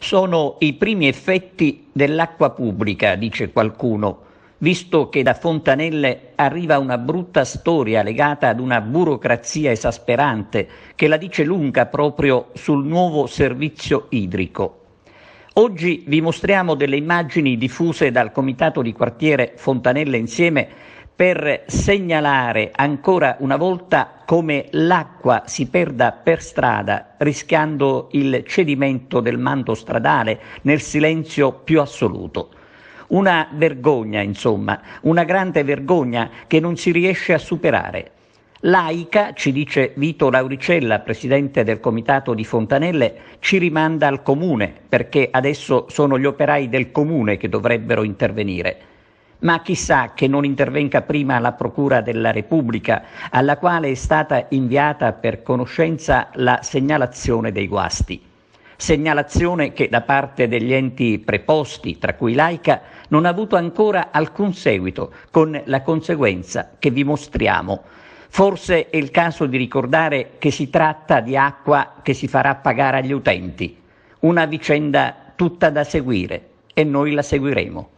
Sono i primi effetti dell'acqua pubblica, dice qualcuno, visto che da Fontanelle arriva una brutta storia legata ad una burocrazia esasperante che la dice lunga proprio sul nuovo servizio idrico. Oggi vi mostriamo delle immagini diffuse dal Comitato di Quartiere Fontanelle insieme per segnalare ancora una volta come l'acqua si perda per strada, rischiando il cedimento del manto stradale nel silenzio più assoluto. Una vergogna, insomma, una grande vergogna che non si riesce a superare. L'AICA, ci dice Vito Lauricella, presidente del comitato di Fontanelle, ci rimanda al comune, perché adesso sono gli operai del comune che dovrebbero intervenire ma chissà che non intervenga prima la Procura della Repubblica, alla quale è stata inviata per conoscenza la segnalazione dei guasti. Segnalazione che da parte degli enti preposti, tra cui l'AICA, non ha avuto ancora alcun seguito, con la conseguenza che vi mostriamo. Forse è il caso di ricordare che si tratta di acqua che si farà pagare agli utenti. Una vicenda tutta da seguire e noi la seguiremo.